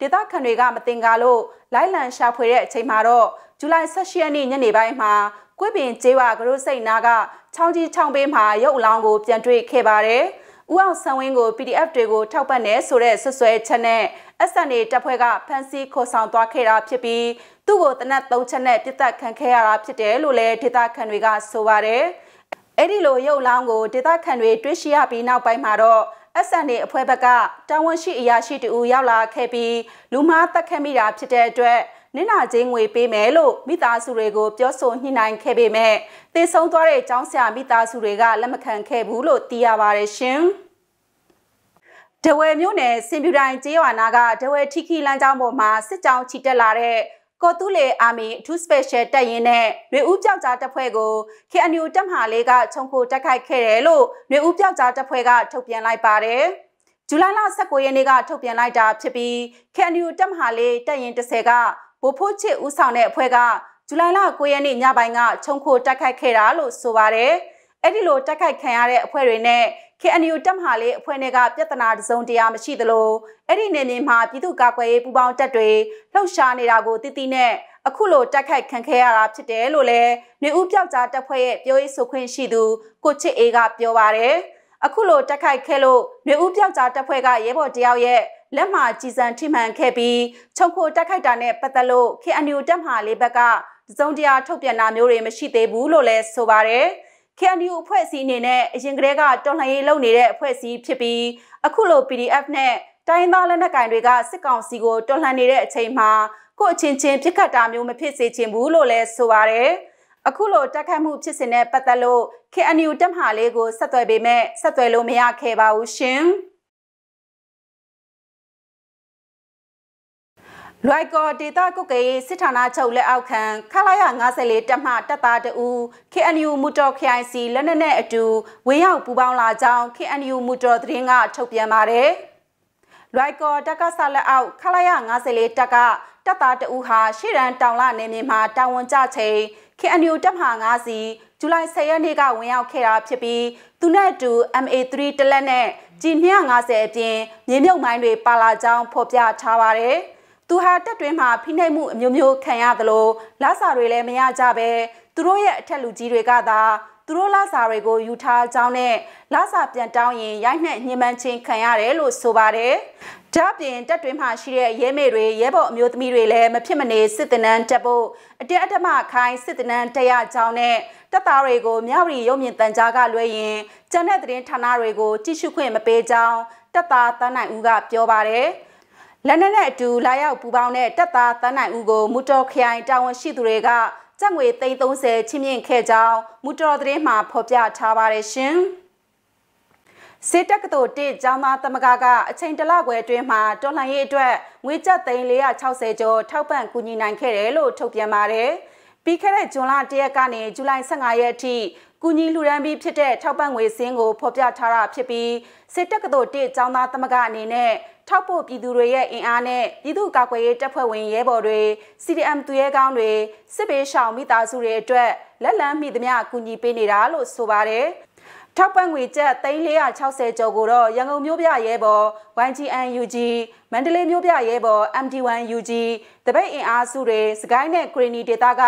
ဒေသခံတွေကမတင်ကားလို့လိုက်လံရှာဖွေတဲ့အချိန်မှာတော့ဇူလိုင်16ရက်နေ့ညနေပိုင်းမှာကွေပင်ကျေးရွာဂရုစိတ်နာကချောင်းကြီးချောင်းပေးမှာရုပ်အလောင်းကိုပြန်တွေ့ခဲ့ပါတယ်။ဦးအောင်ဆန်ဝင်းကို PDF တွေကိုထောက်ပံ့တယ်ဆိုတဲ့ဆွဆွဲချက်နဲ့ SNA တပ်ဖွဲ့ကဖမ်းဆီးခေါ်ဆောင်သွားခဲ့တာဖြစ်ပြီးသူ့ကိုတနက်၃ချက်နဲ့ပြစ်ဒတ်ခံခဲ့ရတာဖြစ်တယ်လို့လည်းဒေသခံတွေကဆိုပါတယ်။အဲ့ဒီလိုရုပ်လောင်းကိုဒေသခံတွေတွေ့ရှိရပြီးနောက်ပိုင်းမှာတော့ SNA အဖွဲ့ဘက်ကတာဝန်ရှိအရာရှိတူရောက်လာခဲ့ပြီးလူမားတက်ခတ်မိတာဖြစ်တဲ့အတွက်နစ်နာချင်းငွေပေးမယ်လို့မိသားစုတွေကိုပြောဆိုညှိနှိုင်းခဲ့ပေမဲ့တည်ဆုံသွားတဲ့ចောင်းဆရာမိသားစုတွေကလက်မခံခဲ့ဘူးလို့သိရပါတယ်ရှင်။ဒဝဲမြို့နယ်စင်ပြူတိုင်းကျေးရွာနာကဒဝဲထီခီလမ်းကြောင်းပေါ်မှာစစ်ကြောင်းချီတက်လာတဲ့ကိုတူးလေအာမီအထူး special တပ်ရင်းနဲ့နှွေဦးပြောက်ကြားတပ်ဖွဲ့ကို KNU တပ်မဟာလေးကခြုံခိုတိုက်ခိုက်ခဲ့တယ်လို့နှွေဦးပြောက်ကြားတပ်ဖွဲ့ကထုတ်ပြန်လိုက်ပါတယ်။ဇူလိုင်လ19ရက်နေ့ကထုတ်ပြန်လိုက်တာဖြစ်ပြီး KNU တပ်မဟာလေးတပ်ရင်း30ကဗိုလ်ဖိုးချစ်ဦးဆောင်တဲ့အဖွဲ့ကဇူလိုင်လ9ရက်နေ့ညပိုင်းကခြုံခိုတိုက်ခိုက်ခဲ့တာလို့ဆိုပါတယ်။အဲ့ဒီလိုတိုက်ခိုက်ခံရတဲ့အဖွဲ့တွေနဲ့ KNU တပ်မဟာလေးအဖွဲ့တွေက ပြဿနာတစုံတရာမရှိသလိုအဲ့ဒီနယ်မြေမှာပြည်သူ့ကာကွယ်ရေးပူးပေါင်းတပ်တွေလှုပ်ရှားနေတာကိုသိသိနဲ့အခုလိုတိုက်ခိုက်ခံခဲ့ရတာဖြစ်တယ်လို့လည်းနေဦးပြောက်ကြားတပ်ဖွဲ့ရဲ့ပြောရေးဆိုခွင့်ရှိသူကိုချစ်အေးကပြောပါတယ်။အခုလိုတက်ခိုက်ခဲ့လို့မျိုးဥပြောက်ကြားတပ်ဖွဲ့ကရဲဘော်တယောက်ရဲ့လက်မှကြည်စံထိမှန်ခဲ့ပြီးချုပ်ခိုတိုက်ခိုက်တာနဲ့ပတ်သက်လို့ KNU တပ်မှလေးဘက်ကစုံတရားထုတ်ပြန်တာမျိုးတွေမရှိသေးဘူးလို့လည်းဆိုပါတယ်။ KNU အဖွဲ့အစည်းအနေနဲ့အရင်ကတည်းကတော်လှန်ရေးလုပ်နေတဲ့အဖွဲ့အစည်းဖြစ်ပြီးအခုလို PDF နဲ့တိုင်းသားလက်နက်ကိုင်တွေကစစ်ကောင်စီကိုတော်လှန်နေတဲ့အချိန်မှာကိုအချင်းချင်းပြစ်ခတ်တာမျိုးမဖြစ်စေချင်ဘူးလို့လည်းဆိုပါတယ်။အခုလိုတိုက်ခတ်မှုဖြစ်စဉ်နဲ့ပတ်သက်လို့ KNU တပ်မဟာလေးကိုဆက်သွယ်ပေမဲ့ဆက်သွယ်လို့မရခဲ့ပါဘူးရှင်။လွိုက်ကော်ဒေတာကုတ်ကရေးစစ်ဌာနချုပ်လက်အောက်ခံခလာရ54တပ်မှတပ်သားတဦး KNU မူတော် KIC လက်နက်နဲ့အတူဝင်ရောက်ပူးပေါင်းလာကြောင်း KNU မူတော်သတင်းကထုတ်ပြန်ပါတယ်။လွိုက်ကော်တက္ကဆလက်အောက်ခလာရ54တပ်ကတပ်သားတဦးဟာရှေ့ရန်တောင်လနယ်မြေမှာတာဝန်ကျချိန် KNU တပ်မှ5စီဇူလိုင်10ရက်နေ့ကဝင်ရောက်ခဲ့တာဖြစ်ပြီးသူနဲ့အတူ MA3 တလက်နဲ့ G250 အပြင်မြေမြုပ်မိုင်းတွေပါလာကြောင်းဖော်ပြထားပါတယ်။သူဟာတက်တွင်းမှာဖိနှိပ်မှုအမျိုးမျိုးခံရသလိုလဆာတွေလည်းမရကြပဲသူတို့ရဲ့အထက်လူကြီးတွေကသာသူတို့လဆာတွေကိုယူထားကြောင်းနဲ့လဆာပြန်တောင်းရင်ရိုက်နှက်ညှဉ်းပန်းခြင်းခံရတယ်လို့ဆိုပါတယ်။ဒါ့ပြင်တက်တွင်းမှာရှိတဲ့ရဲမေတွေရဲဘော်အမျိုးသမီးတွေလည်းမဖြစ်မနေစစ်တနန်းတက်ဖို့အတက်အဓမ္မခိုင်းစစ်တနန်းတက်ရကြောင်းနဲ့တပ်သားတွေကိုမြောက်ရီရုံမြင့်တန်ကြားကလွဲရင်ကျန်တဲ့သတင်းဌာနတွေကိုကြည့်ရှုခွင့်မပေးကြောင်းတပ်သားတန်းနိုင်ဦးကပြောပါတယ်။လက်နက်နဲ့အတူလာရောက်ပူပေါင်းတဲ့တပ်သားတန်းနိုင်ဦးကိုမူတော်ခရိုင်တာဝန်ရှိသူတွေကကြက်ငွေ330ချင်းမြင့်ခဲ့ကြောင်းမူတော်သတင်းမှာဖော်ပြထားပါတယ်ရှင်။စစ်တပ်ကတို့တကျောင်းသားသမဂကအချိန်တလခွဲအတွင်းမှာတော်လှန်ရေးအတွက်ငွေကျပ်သိန်း460ကျော်ထောက်ပံ့ကူညီနိုင်ခဲ့တယ်လို့ထုတ်ပြန်ပါတယ်။ပြီးခဲ့တဲ့ဇွန်လ1ရက်ကနေဇူလိုင်15ရက်အထိကူညီလှူဒန်းပြီးဖြစ်တဲ့ထောက်ပံ့ငွေစင်းကို ဖော်ပြထားတာဖြစ်ပြီးစစ်တပ်ကတို့တစ်ចောင်းသားသမဂ္ဂအနေနဲ့ထောက်ပို့ပြည်သူတွေရဲ့အင်အားနဲ့ပြည်သူ့ကာကွယ်ရေးတပ်ဖွဲ့ဝင်ရဲဘော်တွေ CDM သူရဲကောင်းတွေစစ်ဘေးရှောင်မိသားစုတွေအတွက်လက်လန်းမိသမျှကူညီပေးနေတာလို့ဆိုပါတယ်ထောက်ပံ့ငွေကျပ်3460ကျော်ကိုတော့ရန်ကုန်မြို့ပြရဲဘော် YGNUG မန္တလေးမြို့ပြရဲဘော် MD1UG တပိတ်အင်အားစုတွေစကိုင်းနဲ့ဂရီနီဒေတာက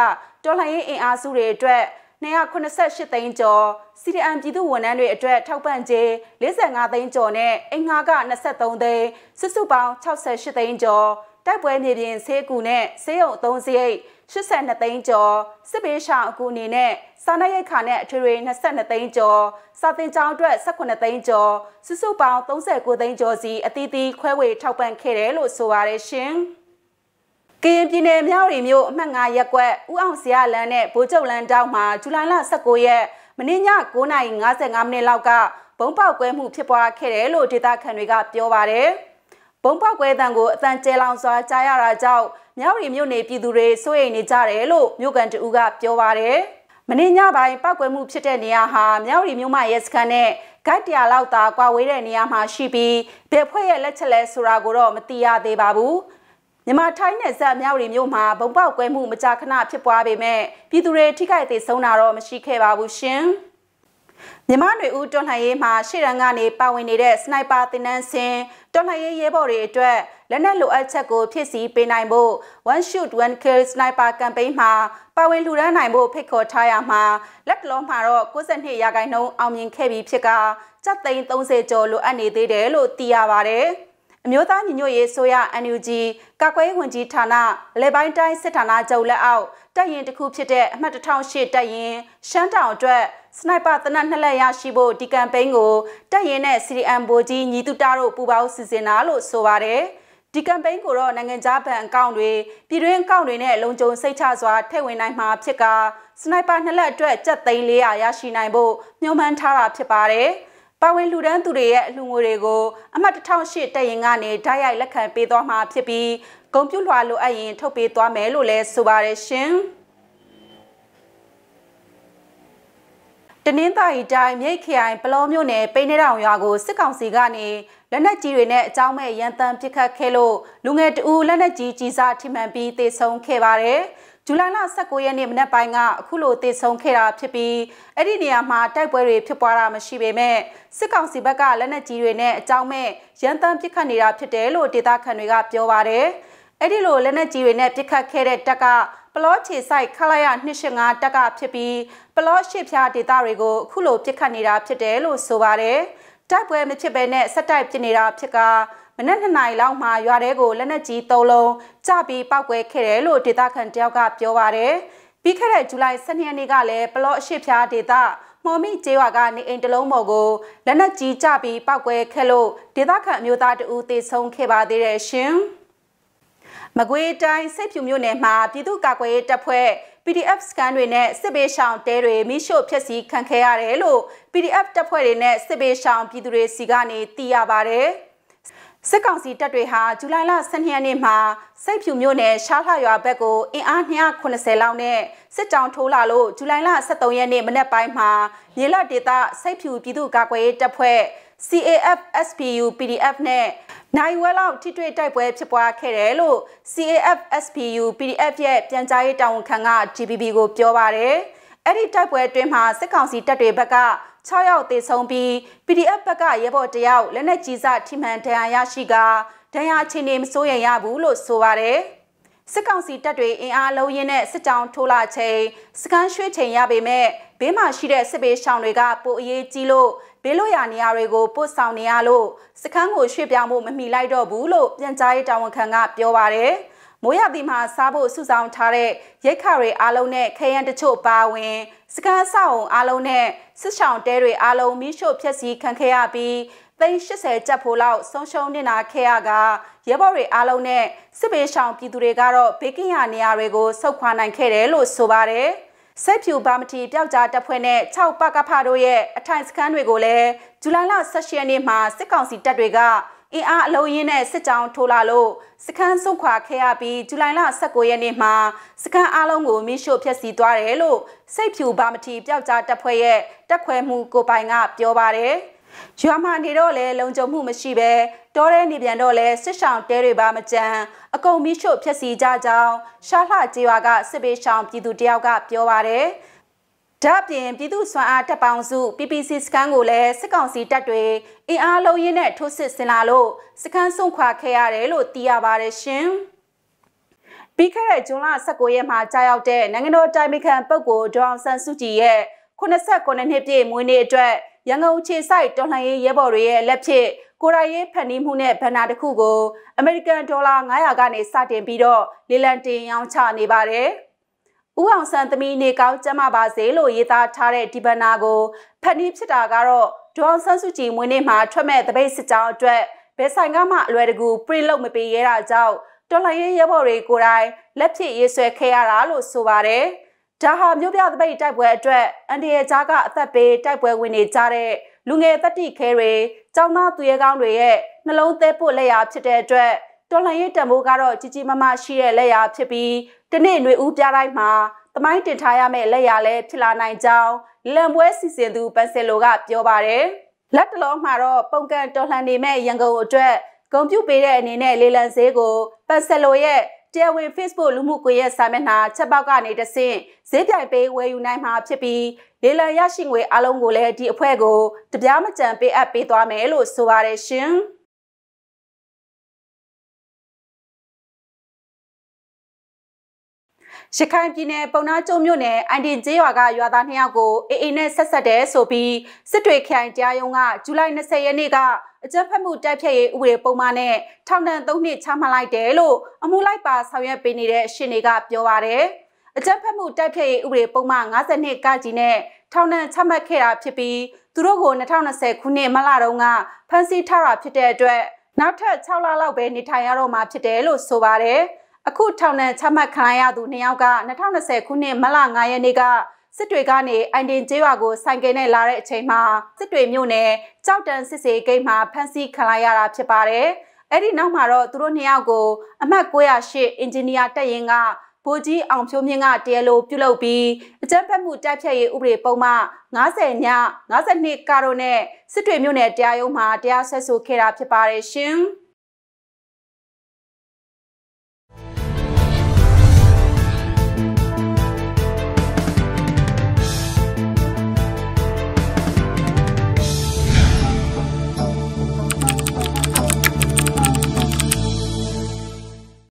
တော်လှန်ရေးအင်အားစုတွေအတွက်288သိန်းကျော် CDM ပြည်သူဝန်ထမ်းတွေအတွက် ထောက်ပံ့ကြေး45သိန်းကျော်နဲ့အင်္ဂါက23သိန်းစုစုပေါင်း68သိန်းကျော်တိုက်ပွဲနေပြင်ဆေးကူနဲ့ဆေးရုံအသုံးစရိတ်82သိန်းကျော်စစ်ပေးရှောင်အကူအနေနဲ့စားနပ်ရိက္ခာနဲ့အထွေထွေ22သိန်းကျော်စာသင်ကျောင်းအတွက်18သိန်းကျော်စုစုပေါင်း39သိန်းကျော်စီ အသီးသီးခွဲဝေထောက်ပံ့ခဲ့တယ်လို့ဆိုပါတယ်ရှင်။ရင်ပြည်နယ်မြောက်ရီမြို့အမှတ်9ရပ်ကွက်ဦးအောင်စရာလန်းနဲ့ဘိုးကျုပ်လန်းတောင်မှာဇူလိုင်လ19ရက်မနေ့ည9:55မိနစ်လောက်ကဘုံပေါက်ကွဲမှုဖြစ်ပွားခဲ့တယ်လို့ဒေသခံတွေကပြောပါတယ်။ဘုံပေါက်ကွဲတံကိုအတန်ကျဲလောင်စွာကြားရတာကြောင့်မြောက်ရီမြို့နယ်ပြည်သူတွေစိုးရိမ်နေကြတယ်လို့မြို့ကန်တူကပြောပါတယ်။မနေ့ညပိုင်းပောက်ကွဲမှုဖြစ်တဲ့နေရာဟာမြောက်ရီမြို့မရဲစခန်းနဲ့ဂိုက်တရာလောက်သာကွာဝေးတဲ့နေရာမှာရှိပြီးဒေဖွဲ့ရဲ့လက်ချက်လဲဆိုတာကိုတော့မသိရသေးပါဘူး။မြန်မာထိုင်းနယ်စပ်မြောက်ရီမြို့မှာဘုံပေါက်ကွဲမှုမကြာခဏဖြစ်ပွားပေမဲ့ပြည်သူတွေထိခိုက်သေးဆုံးတာတော့မရှိခဲ့ပါဘူးရှင်။မြန်မာ့တွေဦးတွန်းလှန်ရေးမှာရှေ့ရန်ကနေပါဝင်နေတဲ့စနိုက်ပါတင်နန်းစင်တွန်းလှန်ရေးရဲဘော်တွေအတွက်လက်နက်လိုအပ်ချက်ကိုဖြည့်ဆည်းပေးနိုင်ဖို့ One Shoot One Kill Sniper Campaign မှာပါဝင်လှူဒါန်းနိုင်ဖို့ဖိတ်ခေါ်ထားရမှာလက်တလုံးမှာတော့92ရာခိုင်နှုန်းအောင်မြင်ခဲ့ပြီးဖြစ်ကစက်သိန်း30ကျော်လိုအပ်နေသေးတယ်လို့သိရပါဗျ။အမျိုးသားညီညွတ်ရေးဆိုရ NUG ကာကွယ်ဝင်ကြီးဌာနလေပိုင်းတိုင်းစစ်ဌာနချုပ်လက်အောက်တပ်ရင်တစ်ခုဖြစ်တဲ့အမှတ်1008တပ်ရင်ရှမ်းတောင်အတွက်စနိုက်ပါတနက်နှစ်လက်ရရှိဖို့ဒီကမ်ပိန်းကိုတပ်ရင်နဲ့ CDM ဘိုကြီးညီတူတာတို့ပူးပေါင်းစီစဉ်တာလို့ဆိုပါတယ်ဒီကမ်ပိန်းကိုတော့နိုင်ငံခြားဘဏ်အကောင့်တွေပြည်တွင်းအကောင့်တွေနဲ့လုံခြုံစိတ်ချစွာထည့်ဝင်နိုင်မှာဖြစ်ကာစနိုက်ပါနှစ်လက်အတွက်ကြက်သိန်း400ရရှိနိုင်ဖို့မျှော်မှန်းထားတာဖြစ်ပါတယ်။ပါဝင်လူဒန်းသူတွေရဲ့အလှူငွေတွေကို အမှတ်1008တက်ရင်ကနေဓာတ်ရိုက်လက်ခံပေးသွားမှာဖြစ်ပြီးဂုံပြူလွှာလိုအပ်ရင်ထုတ်ပေးသွားမယ်လို့လည်းဆိုပါတယ်ရှင်တနင်္သာရီတိုင်းမြိတ်ခရိုင်ပလောမြို့နယ်ပိနေတောင်ရွာကိုစစ်ကောင်စီကနေလက်နက်ကြီးတွေနဲ့အကြောင်းမဲ့ရန်တမ်းပစ်ခတ်ခဲ့လို့လူငယ်တအူးလက်နက်ကြီးကြီးစားထိမှန်ပြီးတေဆုံးခဲ့ပါတယ်။ဇူလိုင်လ19ရက်နေ့မနက်ပိုင်းကအခုလိုတည်ဆုံခဲ့တာဖြစ်ပြီးအဲ့ဒီနေရာမှာတိုက်ပွဲတွေဖြစ်ပွားတာမရှိပေမဲ့စစ်ကောင်စီဘက်ကလက်နက်ကြီးတွေနဲ့အကြောင်းမဲ့ရန်တမ်းပစ်ခတ်နေတာဖြစ်တယ်လို့ဒေသခံတွေကပြောပါတယ်။အဲ့ဒီလိုလက်နက်ကြီးတွေနဲ့ပစ်ခတ်ခဲ့တဲ့တပ်ကပလောခြေဆိုင်ခလာရ215တပ်ကဖြစ်ပြီးပလောရှိဖြားဒေသတွေကိုအခုလိုပစ်ခတ်နေတာဖြစ်တယ်လို့ဆိုပါတယ်။တိုက်ပွဲမဖြစ်ဘဲနဲ့ဆက်တိုက်ပစ်နေတာဖြစ်ကမနက်2နာရီလောက်မှာရွာထဲကိုလက်နက်ကြီး3လုံးကျပြီးပောက်ကွဲခဲ့တယ်လို့ဒေသခံတယောက်ကပြောပါတယ်။ပြီးခဲ့တဲ့ဇူလိုင်12ရက်နေ့ကလည်းပလော့အရှိဖြားဒေသမော်မိကျေးရွာကနေအိမ်တလုံးပေါ်ကိုလက်နက်ကြီးကျပြီးပောက်ကွဲခဲ့လို့ဒေသခံအမျိုးသားတဦးသေဆုံးခဲ့ပါသေးတယ်ရှင်။မကွေးတိုင်းစစ်ဖြူမြို့နယ်မှာပြည်သူ့ကာကွယ်ရေးတပ်ဖွဲ့ PDF စကန်တွေနဲ့စစ်ဘေးရှောင်တဲတွေမိရှို့ဖျက်ဆီးခံခဲ့ရတယ်လို့ PDF တပ်ဖွဲ့တွေနဲ့စစ်ဘေးရှောင် ပြည်သူတွေစီကနေသိရပါတယ်။စစ်ကောင်စီတပ်တွေဟာဇူလိုင်လ12ရက်နေ့မှာစိတ်ဖြူမြို့နယ်ရှားလှရွာဘက်ကိုအင်အား290လောက်နဲ့စစ်ကြောင်းထိုးလာလို့ဇူလိုင်လ17ရက်နေ့မနက်ပိုင်းမှာမြေလဒေသစိတ်ဖြူပြည်သူ့ကာကွယ်ရေးတပ်ဖွဲ့ CAF SPU PDF နဲ့နိုင်ဝဲလောက်ထိတွေ့တိုက်ပွဲဖြစ်ပွားခဲ့တယ်လို့ CAF SPU PDF ရဲ့ပြန်ကြားရေးတာဝန်ခံက GBB ကိုပြောပါတယ်။အဲ့ဒီတိုက်ပွဲအတွင်းမှာစစ်ကောင်စီတပ်တွေဘက်က6ယောက်သေဆုံးပြီး PDF ဘက်ကရဲဘော်တယောက်လက်နက်ကြီးစထိမှန်ဒဏ်ရာရရှိကာဒဏ်ရာအခြေအနေမစိုးရရဘူးလို့ဆိုပါတယ်စစ်ကောင်စီတပ်တွေအင်အားလုံးရင်းနဲ့စစ်ကြောင်းထိုးလာချိန်စကန်ရွှေ့ချိန်ရပေမဲ့ဘေးမှာရှိတဲ့စစ်ဘေးရှောင်တွေကပိုအရေးကြီးလို့ဘေးလွတ်ရာနေရာတွေကို ပို့ဆောင်နေရလို့စခန်းကိုရွှေ့ပြောင်းဖို့မမီလိုက်တော့ဘူးလို့ပြန်ကြားရေးတာဝန်ခံကပြောပါတယ်။မိုးရာသီမှာစားဖို့စုဆောင်ထားတဲ့ရိတ်ခါတွေအားလုံးနဲ့ခရမ်းတချို့ပါဝင်စကန်ဆောင်အားလုံးနဲ့စစ်ဆောင်တဲတွေအားလုံးမိရှို့ဖျက်ဆီးခံခဲ့ရပြီးသိန်း80ကျပ်ဖို့လောက်ဆုံးရှုံးနေတာခဲ့ရကရဲဘော်တွေအားလုံးနဲ့စစ်ဘေးရှောင်ပြည်သူတွေကတော့ဘေးကင်းရာနေရာတွေကိုဆုတ်ခွာနိုင်ခဲ့တယ်လို့ဆိုပါတယ်။စိတ်ဖြူဗမတီပျောက်ကြားတပ်ဖွဲ့နဲ့6ပကဖတို့ရဲ့အထိုင်စခန်းတွေကိုလည်းဇူလိုင်လ16ရက်နေ့မှာစစ်ကောင်စီတပ်တွေကအင်အားအလုံးရင်းနဲ့စစ်ကြောင်းထိုးလာလို့စခန်းစွန့်ခွာခဲ့ရပြီးဇူလိုင်လ16ရက်နေ့မှာစခန်းအားလုံးကိုမင်းရှို့ဖျက်ဆီးသွားတယ်လို့စိတ်ဖြူဘာမတီပျောက်ကြားတပ်ဖွဲ့ရဲ့တပ်ခွဲမှုကိုပိုင်ကပြောပါတယ်။ရွာမှာနေတော့လဲလုံခြုံမှုမရှိပဲတောထဲနေပြန်တော့လဲစစ်ဆောင်တဲတွေပါမကြံအကုန်မိချို့ဖြက်စီကြကြောင်းရှားလှကြေးရွာကစစ်ပေးဆောင်ပြည်သူတယောက်ကပြောပါတယ်။ဒါ့အပြင်ပြည်သူ့စွမ်းအားတပ်ပေါင်းစု PPC စခန်းကိုလည်းစစ်ကောင်စီတပ်တွေအင်အားလုံးရင်းနဲ့ထိုးစစ်ဆင်လာလို့စခန်းဆုံးခွာခဲ့ရတယ်လို့သိရပါတယ်ရှင်။ပြီးခဲ့တဲ့ဇွန်လ19ရက်မှာကြာရောက်တဲ့နိုင်ငံတော်တိုင်ပင်ခံပုဂ္ဂိုလ်ဒေါအောင်ဆန်းစုကြည်ရဲ့89နှစ်ပြည့်မွေးနေ့အတွက်ရန်ကုန်ခြေဆိုင်တော်လှန်ရေးရဲဘော်တွေရဲ့လက်ဖြင့်ကိုရိုင်းရေးဖန်တီးမှုနဲ့ဘဏ္ဍာတစ်ခုကိုအမေရိကန်ဒေါ်လာ900ကနေစတင်ပြီးတော့လေလံတင်ရောင်းချနေပါတယ်။ဥအောင်ဆန်သမီးနေကောင်းကျမပါစေလို့ရေးသားထားတဲ့ဒီဘနာကိုဖန်တီးဖြစ်တာကတော့ဒေါအောင်ဆန်းစုကြည်မွေးနေ့မှာထွက်မဲ့တပိတ်စစ်ကြောင်းအတွက်ဘယ်ဆိုင်ကမှအလွယ်တကူပြစ်လို့မပေးရတာကြောင့်တော်လှန်ရေးရဲဘော်တွေကိုယ်တိုင်လက်ဖြစ်ရေးဆွဲခဲ့ရတာလို့ဆိုပါတယ်။ဒါဟာမြို့ပြတပိတ်တိုက်ပွဲအတွက်အန်ဒီရဲကြားကအသက်ပေးတိုက်ပွဲဝင်နေကြတဲ့လူငယ်တတိခဲတွေ၊ကျောင်းသားသူရဲကောင်းတွေရဲ့နှလုံးသဲပို့လက်ရာဖြစ်တဲ့အတွက်တော်လှန်ရေးတံမိုးကတော့ကြီးကြီးမားမားရှိတဲ့လက်ရာဖြစ်ပြီးတနေ့ຫນွေဦးပြတိုင်းမှာတမိုင်းတင်ထားရမယ့်လက်ရာလဲဖြစ်လာနိုင်ကြောင်းလံပွဲစီစဉ်သူပန်ဆယ်လိုကပြောပါတယ်။လက်တလုံးမှာတော့ပုံကန်တော်လှန်နေမဲ့ရန်ကုန်အတွက်ဂုံပြုပေးတဲ့အနေနဲ့လေလံဈေးကိုပန်ဆယ်လိုရဲ့တရားဝင် Facebook လူမှုကွန်ရက်စာမျက်နှာချက်ပေါက်ကနေတဆင့်ဈေးပြိုင်ပေးဝယ်ယူနိုင်မှာဖြစ်ပြီးလေလံရရှိငွေအလုံးကိုလည်းဒီအဖွဲ့ကိုတပြားမကြံပေးအပ်ပေးသွားမယ်လို့ဆိုပါတယ်ရှင်။ရခိုင်ပြည်နယ်ပုံနာကျုံမြို့နယ်အန်တင်ကျေးရွာကရွာသားနှစ်ယောက်ကိုအေအေနဲ့ဆက်ဆက်တယ်ဆိုပြီးစစ်တွေခရိုင်တရားရုံးကဇူလိုင်20ရက်နေ့ကအကြမ်းဖက်မှုတိုက်ဖျက်ရေးဥပဒေပုံမှန်နဲ့ထောင်ဒဏ်3နှစ်ချမှတ်လိုက်တယ်လို့အမှုလိုက်ပါဆောင်ရွက်ပေးနေတဲ့ရှင်တွေကပြောပါတယ်။အကြမ်းဖက်မှုတိုက်ဖျက်ရေးဥပဒေပုံမှန်52ကကြီးနဲ့ထောင်ဒဏ်ချမှတ်ခဲ့တာဖြစ်ပြီးသူတို့ကို2020ခုနှစ်မလတုန်းကဖမ်းဆီးထားတာဖြစ်တဲ့အတွက်နောက်ထပ်6လလောက်ပဲနေထိုင်ရတော့မှာဖြစ်တယ်လို့ဆိုပါတယ်။အခုထောင်နဲ့ချမှတ်ခံရသူနှစ်ယောက်က2020ခုနှစ်မလ9ရက်နေ့ကစစ်တွေကနေအိုင်တင်ကျေးရွာကိုဆိုင်ကယ်နဲ့လာတဲ့အချိန်မှာစစ်တွေမြို့နယ်ကြောက်တန်စစ်စေဂိတ်မှာဖမ်းဆီးခံလိုက်ရတာဖြစ်ပါတယ်။အဲ့ဒီနောက်မှာတော့သူတို့နှစ်ယောက်ကို အမှတ်908အင်ဂျင်နီယာတက်ရင်ကဗိုလ်ကြီးအောင်ဖြိုးမြင့်ကတရားလိုပြုလုပ်ပြီးအကြမ်းဖက်မှုတိုက်ဖြတ်ရေးဥပဒေပုံမှ90ည92ကာရိုနဲ့စစ်တွေမြို့နယ်တရားရုံးမှာတရားစွဲဆိုခဲ့တာဖြစ်ပါတယ်ရှင်။